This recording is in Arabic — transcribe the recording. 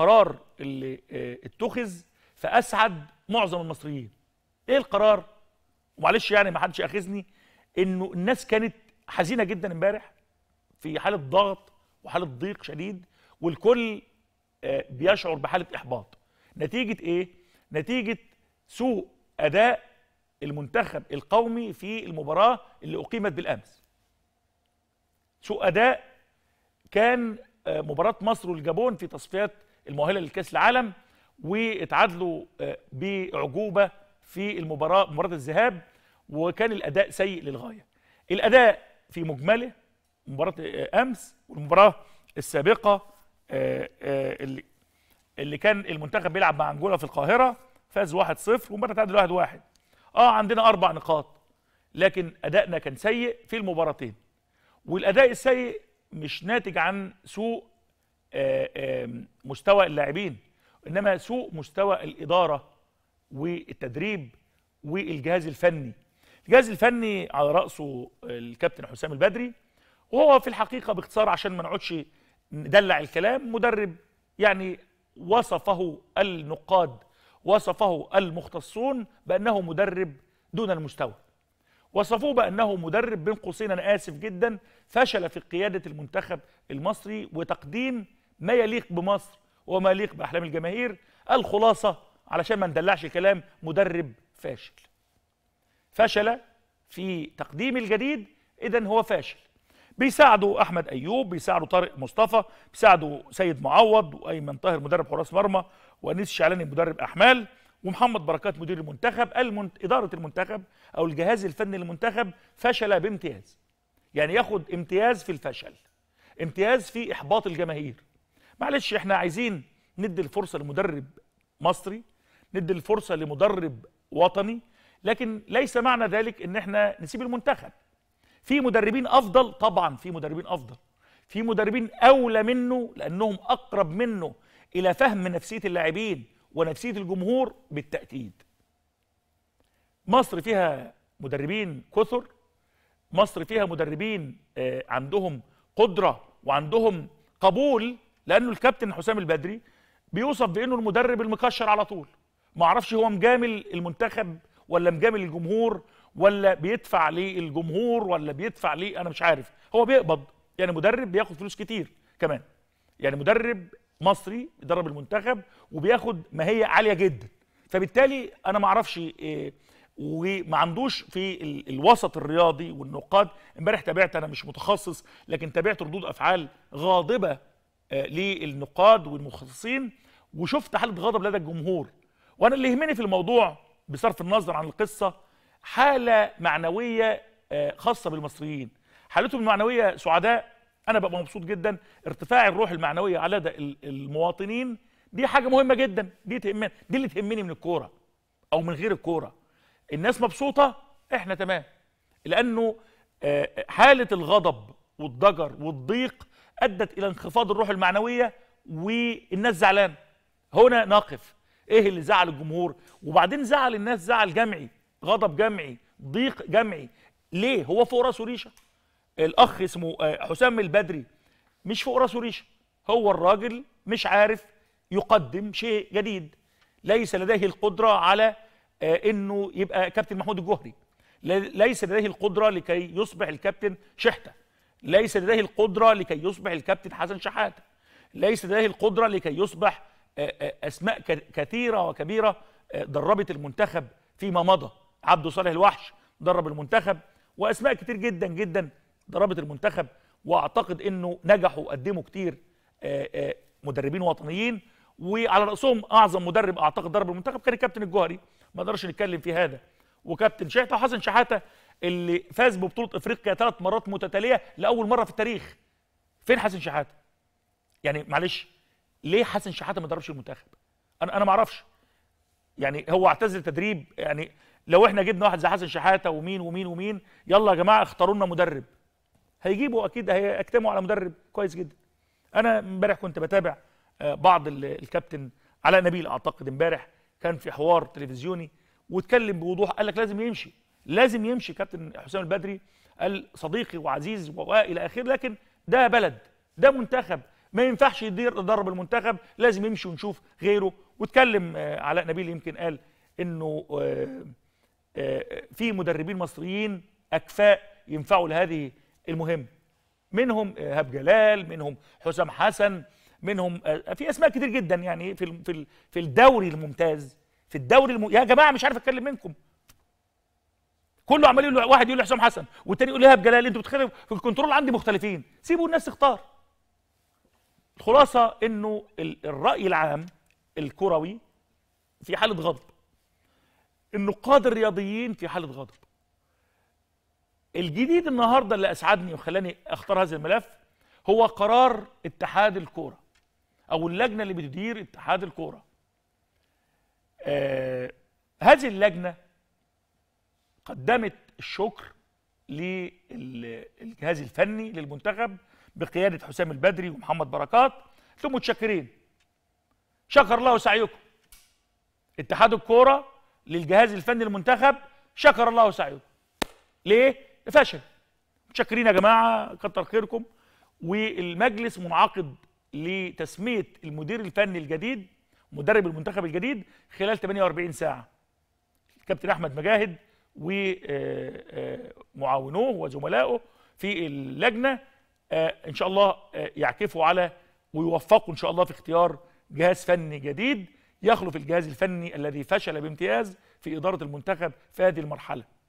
القرار اللي آه، اتخذ فاسعد معظم المصريين ايه القرار ومعلش يعني ما حدش اخذني انه الناس كانت حزينه جدا امبارح في حاله ضغط وحاله ضيق شديد والكل آه، بيشعر بحاله احباط نتيجه ايه نتيجه سوء اداء المنتخب القومي في المباراه اللي اقيمت بالامس سوء اداء كان آه، مباراه مصر والجابون في تصفيات المؤهله لكاس العالم واتعادلوا آه، باعجوبه في المباراه مباراه الذهاب وكان الاداء سيء للغايه الاداء في مجمله مباراه آه، امس والمباراه السابقه آه، اللي اللي كان المنتخب بيلعب مع انجولا في القاهره فاز 1-0 ومباراه تعادل 1-1 اه عندنا اربع نقاط لكن ادائنا كان سيء في المباراتين والاداء السيء مش ناتج عن سوء آه، آه، مستوى اللاعبين انما سوء مستوى الاداره والتدريب والجهاز الفني الجهاز الفني على راسه الكابتن حسام البدري وهو في الحقيقه باختصار عشان ما نقعدش ندلع الكلام مدرب يعني وصفه النقاد وصفه المختصون بانه مدرب دون المستوى وصفوه بانه مدرب بين قوسين انا اسف جدا فشل في قياده المنتخب المصري وتقديم ما يليق بمصر وما يليق باحلام الجماهير الخلاصه علشان ما ندلعش كلام مدرب فاشل فشل في تقديم الجديد اذا هو فاشل بيساعده احمد ايوب بيساعده طارق مصطفى بيساعده سيد معوض وايمن طاهر مدرب حراس مرمى وانيس شعلاني مدرب احمال ومحمد بركات مدير المنتخب المنت... اداره المنتخب او الجهاز الفني للمنتخب فشل بامتياز يعني ياخد امتياز في الفشل امتياز في احباط الجماهير معلش احنا عايزين ندي الفرصه لمدرب مصري ندي الفرصه لمدرب وطني لكن ليس معنى ذلك ان احنا نسيب المنتخب في مدربين افضل طبعا في مدربين افضل في مدربين اولى منه لانهم اقرب منه الى فهم نفسيه اللاعبين ونفسيه الجمهور بالتاكيد مصر فيها مدربين كثر مصر فيها مدربين آه، عندهم قدره وعندهم قبول لانه الكابتن حسام البدري بيوصف بانه المدرب المكشر على طول ما اعرفش هو مجامل المنتخب ولا مجامل الجمهور ولا بيدفع للجمهور ولا بيدفع ليه انا مش عارف هو بيقبض يعني مدرب بياخد فلوس كتير كمان يعني مدرب مصري بيدرب المنتخب وبياخد ماهيه عاليه جدا فبالتالي انا ما اعرفش إيه وما عندوش في الوسط الرياضي والنقاد امبارح تابعت انا مش متخصص لكن تابعت ردود افعال غاضبه آه، للنقاد والمخصصين وشفت حاله غضب لدى الجمهور وانا اللي يهمني في الموضوع بصرف النظر عن القصه حاله معنويه آه، خاصه بالمصريين حالتهم المعنويه سعداء انا ببقى مبسوط جدا ارتفاع الروح المعنويه على لدى المواطنين دي حاجه مهمه جدا دي تهمني دي اللي تهمني من الكوره او من غير الكوره الناس مبسوطه احنا تمام لانه آه، حاله الغضب والضجر والضيق ادت الى انخفاض الروح المعنويه والناس زعلانه هنا نقف ايه اللي زعل الجمهور وبعدين زعل الناس زعل جمعي غضب جمعي ضيق جمعي ليه هو فوق راسه ريشه الاخ اسمه آه، حسام البدري مش فوق راسه ريشه هو الراجل مش عارف يقدم شيء جديد ليس لديه القدره على آه، انه يبقى كابتن محمود الجهري ليس لديه القدره لكي يصبح الكابتن شحته ليس لديه القدرة لكي يصبح الكابتن حسن شحاتة ليس لديه القدرة لكي يصبح آه، آه، أسماء كثيرة وكبيرة آه، دربت المنتخب فيما مضى عبد صالح الوحش درب المنتخب وأسماء كتير جدا جدا دربت المنتخب وأعتقد أنه نجحوا قدموا كتير مدربين وطنيين وعلى رأسهم أعظم مدرب أعتقد درب المنتخب كان الكابتن الجوهري ما نقدرش نتكلم في هذا وكابتن شحاته وحسن شحاته اللي فاز ببطوله افريقيا ثلاث مرات متتاليه لاول مره في التاريخ فين حسن شحاته يعني معلش ليه حسن شحاته ما دربش المنتخب انا انا ما اعرفش يعني هو اعتزل تدريب يعني لو احنا جبنا واحد زي حسن شحاته ومين ومين ومين يلا يا جماعه اختاروا لنا مدرب هيجيبوا اكيد هيكتموا على مدرب كويس جدا انا امبارح كنت بتابع آه، بعض الكابتن علاء نبيل اعتقد امبارح كان في حوار تلفزيوني واتكلم بوضوح قال لك لازم يمشي لازم يمشي كابتن حسام البدري قال صديقي وعزيز والى اخره لكن ده بلد ده منتخب ما ينفعش يدير يدرب المنتخب لازم يمشي ونشوف غيره واتكلم آه، علاء نبيل يمكن قال انه آه، آه، في مدربين مصريين اكفاء ينفعوا لهذه المهمه منهم ايهاب جلال منهم حسام حسن منهم في اسماء كتير جدا يعني في في الدوري الممتاز في الدوري الم... يا جماعه مش عارف اتكلم منكم كله عمال يقول واحد يقول حسام حسن والتاني يقول ايهاب جلال انتوا بتخلوا في الكنترول عندي مختلفين سيبوا الناس تختار الخلاصه انه الراي العام الكروي في حاله غضب النقاد الرياضيين في حاله غضب الجديد النهارده اللي اسعدني وخلاني اختار هذا الملف هو قرار اتحاد الكوره او اللجنه اللي بتدير اتحاد الكوره آه هذه اللجنه قدمت الشكر للجهاز الفني للمنتخب بقيادة حسام البدري ومحمد بركات ثم متشكرين شكر الله سعيكم اتحاد الكورة للجهاز الفني للمنتخب شكر الله سعيكم ليه؟ فشل متشكرين يا جماعة كتر خيركم والمجلس منعقد لتسمية المدير الفني الجديد مدرب المنتخب الجديد خلال 48 ساعة الكابتن أحمد مجاهد ومعاونوه وزملائه في اللجنة آه، إن شاء الله آه، يعكفوا على ويوفقوا إن شاء الله في اختيار جهاز فني جديد يخلف الجهاز الفني الذي فشل بامتياز في إدارة المنتخب في هذه المرحلة